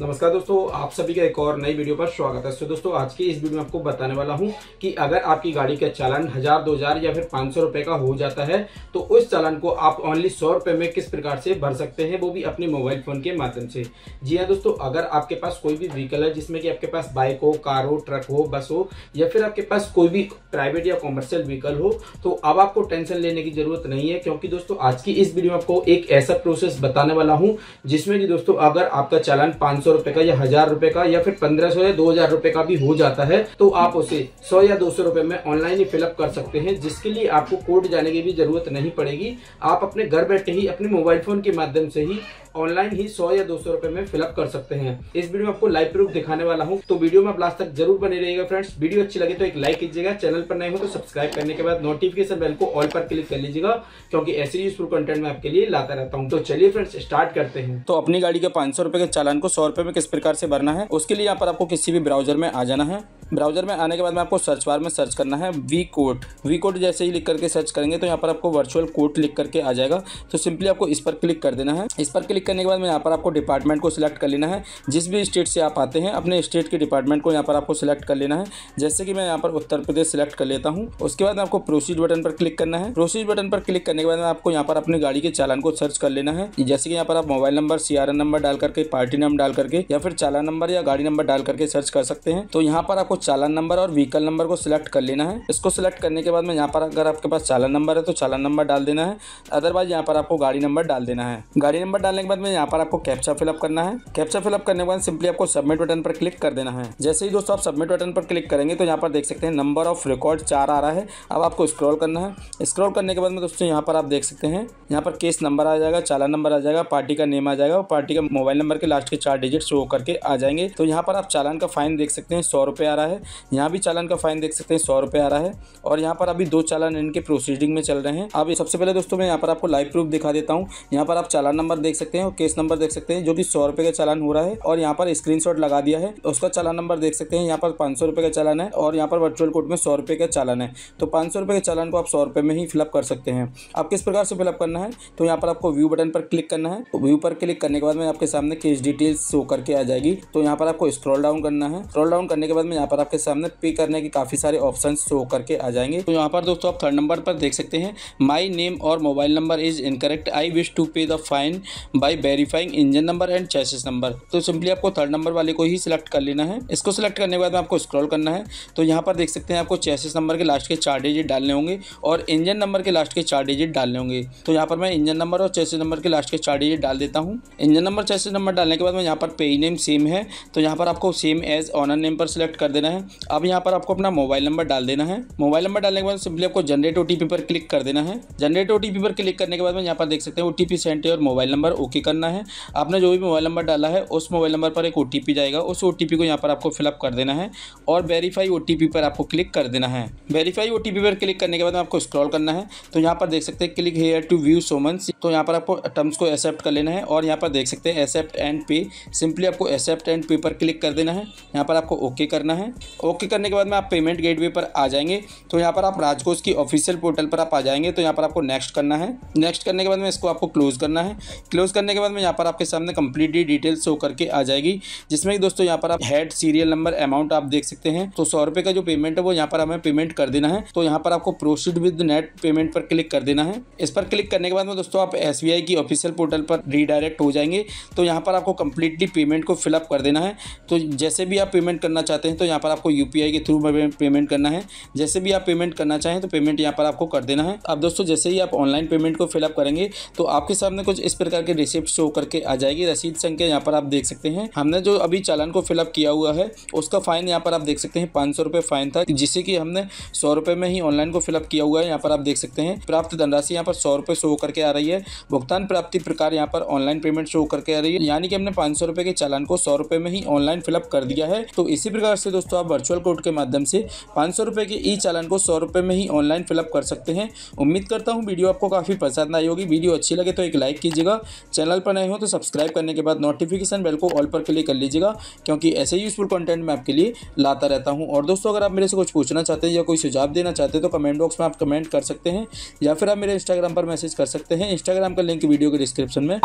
नमस्कार दोस्तों आप सभी का एक और नई वीडियो पर स्वागत है तो दोस्तों आज की इस वीडियो में आपको बताने वाला हूं कि अगर आपकी गाड़ी का चालान हजार दो हजार या फिर पाँच सौ रुपये का हो जाता है तो उस चालान को आप ओनली सौ रुपये में किस प्रकार से भर सकते हैं वो भी अपने मोबाइल फोन के माध्यम से जी हाँ दोस्तों अगर आपके पास कोई भी व्हीकल है जिसमें कि आपके पास बाइक हो कार हो ट्रक हो बस हो या फिर आपके पास कोई भी प्राइवेट या कॉमर्शियल व्हीकल हो तो अब आपको टेंशन लेने की जरूरत नहीं है क्योंकि दोस्तों आज की इस वीडियो में आपको एक ऐसा प्रोसेस बताने वाला हूँ जिसमें कि दोस्तों अगर आपका चालान पाँच सौ रुपए का या हजार रुपए का या फिर पंद्रह सौ या दो हजार रुपए का भी हो जाता है तो आप उसे सौ या दो सौ रुपए में ऑनलाइन ही फिलअप कर सकते हैं जिसके लिए आपको कोर्ट जाने की भी जरूरत नहीं पड़ेगी आप अपने घर बैठे ही अपने मोबाइल फोन के माध्यम से ही ऑनलाइन ही सौ या दो सौ रुपए में फिलअप कर सकते हैं इस वीडियो में आपको लाइव प्रूफ दिखाने वाला हूँ तो वीडियो में आप लास्ट तक जरूर बने रहेगा फ्रेंड्स वीडियो अच्छी लगे तो एक लाइक कीजिएगा चैनल पर नए हो तो सब्सक्राइब करने के बाद नोटिफिकेशन बेल को ऑल पर क्लिक कर लीजिएगा क्योंकि ऐसे यूजफुल कंटेंट मैं आपके लिए लाता रहता हूँ तो चलिए फ्रेंड्स स्टार्ट करते हैं तो अपनी गाड़ी के पांच सौ रुपए के चालान को सौ रुपए में किस प्रकार से भरना है उसके लिए यहाँ पर आपको किसी भी ब्राउजर में आ जाना है ब्राउजर में आने के बाद में आपको सर्च बार में सर्च करना है वी कोट वी कोट जैसे ही लिख करके सर्च करेंगे तो यहाँ पर आपको वर्चुअल कोट लिख करके आ जाएगा तो सिंपली आपको इस पर क्लिक कर देना है इस पर क्लिक करने के बाद में यहाँ पर आपको डिपार्टमेंट को सिलेक्ट कर लेना है जिस भी स्टेट से आप आते हैं अपने स्टेट के डिपार्टमेंट को यहाँ पर आपको सिलेक्ट कर लेना है जैसे कि मैं यहाँ पर उत्तर प्रदेश सेलेक्ट कर लेता हूँ उसके बाद आपको प्रोसीड बटन पर क्लिक करना है प्रोसीड बटन पर क्लिक करने के बाद आपको यहाँ पर अपनी गाड़ी के चालान को सर्च कर लेना है जैसे कि यहाँ पर आप मोबाइल नंबर सी नंबर डाल करके पार्टी नाम डाल करके या फिर चालान नंबर या गाड़ी नंबर डाल करके सर्च कर सकते हैं तो यहाँ पर आपको चालान नंबर और व्हीकल नंबर को सिलेक्ट कर लेना है इसको सिलेक्ट करने के बाद में यहाँ पर अगर आपके पास चालान नंबर है तो चालान नंबर डाल देना है अदरवाइज यहाँ पर आपको गाड़ी नंबर डाल देना है गाड़ी नंबर डालने के बाद में यहाँ पर आपको कैप्चा फिलअप करना है कैप्चा फिलअप करने के बाद सिंपली आपको सबमिट बटन पर क्लिक कर देना है जैसे ही दोस्तों आप सबमिट बटन पर क्लिक करेंगे तो यहाँ पर देख सकते हैं नंबर ऑफ रिकॉर्ड चार आ रहा है अब आपको स्क्रॉल करना है स्क्रॉल करने के बाद में दोस्तों यहाँ पर आप देख सकते हैं यहाँ पर केस नंबर आ जाएगा चालान नंबर आ जाएगा पार्टी का नेम आ जाएगा और पार्टी का मोबाइल नंबर के लास्ट के चार डिजिट डिजिट शो होकर के आ जाएंगे तो यहाँ पर आप चालान का फाइन देख सकते हैं सौ रुपये आ रहा है यहाँ भी चालान का फाइन देख सकते हैं सौ रुपये आ रहा है और यहाँ पर अभी दो चालान इनके प्रोसीडिंग में चल रहे हैं अब सबसे पहले दोस्तों मैं यहाँ पर आपको लाइव प्रूफ दिखा देता हूँ यहाँ पर आप चालान नंबर देख सकते हैं और केस नंबर देख सकते हैं जो कि सौ रुपये का चालान हो रहा है और यहाँ पर स्क्रीन लगा दिया है उसका चालान नंबर देख सकते हैं यहाँ पर पाँच सौ का चालान है और यहाँ पर वर्चुअल कोर्ट में सौ का चालान है तो पाँच सौ के चालान को आप सौ में ही फिलअप कर सकते हैं आप किस प्रकार से फिलअप करना है तो यहाँ पर आपको व्यू बटन पर क्लिक करना है व्यू पर क्लिक करने के बाद में आपके सामने केस डिटेल्स से शो के आ जाएगी तो यहाँ पर आपको स्क्रॉल डाउन करना है स्क्रॉल डाउन करने के बाद में यहाँ पर आपके सामने पे करने के काफ़ी सारे ऑप्शन शो करके आ जाएंगे तो यहाँ पर दोस्तों आप थर्ड नंबर पर देख सकते हैं माई नेम और mobile number is incorrect I wish to pay the fine by verifying engine number and chassis number तो सिंपली आपको थर्ड नंबर वाले को ही सिलेक्ट कर लेना है इसको सिलेक्ट करने के बाद में आपको स्क्रॉल करना है तो यहाँ पर देख सकते हैं आपको चैसेस नंबर के लास्ट के चार डिजिट डालने होंगे और इंजन नंबर के लास्ट के चार डिजिट डालने होंगे तो यहाँ पर मैं इंजन नंबर और चैसेस नंबर के लास्ट के चार डिजिट डाल देता हूँ इंजन नंबर चैसेस नंबर डालने के बाद मैं यहाँ पर पर पे नेम सेम है तो यहाँ पर आपको सेम एज ऑनर नेम पर सिलेक्ट कर देना है अब यहाँ पर आपको अपना मोबाइल नंबर डाल देना है मोबाइल नंबर डालने के बाद सिंपली आपको जनरेट ओ पर क्लिक कर देना है जनरेट ओ पर क्लिक करने के बाद यहाँ पर देख सकते हैं ओ टी सेंड और मोबाइल नंबर ओके करना है आपने जो भी मोबाइल नंबर डाला है उस मोबाइल नंबर पर एक ओ जाएगा उस ओ को यहाँ पर आपको फिलअप कर देना है और वेरीफाई ओ पर आपको क्लिक कर देना है वेरीफाई ओ पर क्लिक करने के बाद आपको स्क्रॉल करना है तो यहाँ पर देख सकते हैं क्लिक हेयर टू व्यू सोमन तो यहाँ पर आपको टर्म्स को एक्सेप्ट कर लेना है और यहाँ पर देख सकते हैं एक्सेप्ट एंड पे सिंपली आपको एक्सेप्ट एंड पेपर क्लिक कर देना है यहाँ पर आपको ओके करना है ओके करने के बाद में आप पेमेंट गेटवे पर आ जाएंगे तो यहाँ पर आप राजकोष की ऑफिशियल पोर्टल पर आप आ जाएंगे तो यहाँ पर आपको नेक्स्ट करना है नेक्स्ट करने के बाद में इसको आपको क्लोज करना है क्लोज करने के बाद में यहाँ पर आपके सामने कंप्लीटली डिटेल शो करके आ जाएगी जिसमें कि दोस्तों यहाँ पर आप हेड सीरियल नंबर अमाउंट आप देख सकते हैं तो सौ रुपये का जो पेमेंट है वो यहाँ पर हमें पेमेंट कर देना है तो यहाँ पर आपको प्रोसीड विद नेट पेमेंट पर क्लिक कर देना है इस पर क्लिक करने के बाद में दोस्तों आप एस की ऑफिशियल पोर्टल पर रीडायरेक्ट हो जाएंगे तो यहाँ पर आपको कंप्लीटली की पेमेंट को फिलअप कर देना है तो जैसे भी आप पेमेंट करना चाहते हैं तो यहाँ पर आपको यू के थ्रू पेमेंट करना है जैसे भी आप पेमेंट करना चाहें तो पेमेंट यहाँ पर आपको कर देना है अब दोस्तों जैसे ही आप ऑनलाइन पेमेंट को फिलअप करेंगे तो आपके सामने कुछ इस प्रकार के रिसिप्ट शो करके आ जाएगी रसीद संख्या यहाँ पर आप देख सकते हैं हमने जो अभी चालान को फिलअप किया हुआ है उसका फाइन यहाँ पर आप देख सकते हैं पाँच सौ रुपये फाइन था जिसे कि हमने सौ रुपये में ही ऑनलाइन को फिलअप किया हुआ है यहाँ पर आप देख सकते हैं प्राप्त धनराशि यहाँ पर सौ रुपये शो करके आ रही है भुगतान प्राप्ति प्रकार यहाँ पर ऑनलाइन पेमेंट शो करके आ रही है यानी कि हमने पाँच सौ रुपए के चालान को सौ रुपए में ही ऑनलाइन फिलअप कर दिया है तो इसी प्रकार से दोस्तों आप वर्चुअल कोड के माध्यम से पांच सौ रुपए के ई चालान को सौ रुपए में ही ऑनलाइन फिलअप कर सकते हैं उम्मीद करता हूँ वीडियो आपको काफ़ी पसंद आई होगी वीडियो अच्छी लगे तो एक लाइक कीजिएगा चैनल पर नए हो तो सब्सक्राइब करने के बाद नोटिफिकेशन बेल को ऑल पर क्लिक कर लीजिएगा क्योंकि ऐसे यूजफुल कंटेंट मैं आपके लिए लाता रहता हूँ और दोस्तों अगर आप मेरे से कुछ पूछना चाहते हैं या कोई सुझाव देना चाहते हैं तो कमेंट बॉक्स में आप कमेंट कर सकते हैं या फिर आप मेरे इंस्टाग्राम पर मैसेज कर सकते हैं इंस्टाग्राम का लिंक वीडियो के डिस्क्रिप्शन में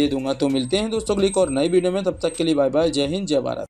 दे दूंगा तो मिलते हैं दोस्तों क्लिक और नई वीडियो में में तब तक के लिए बाय बाय जय हिंद जय भारत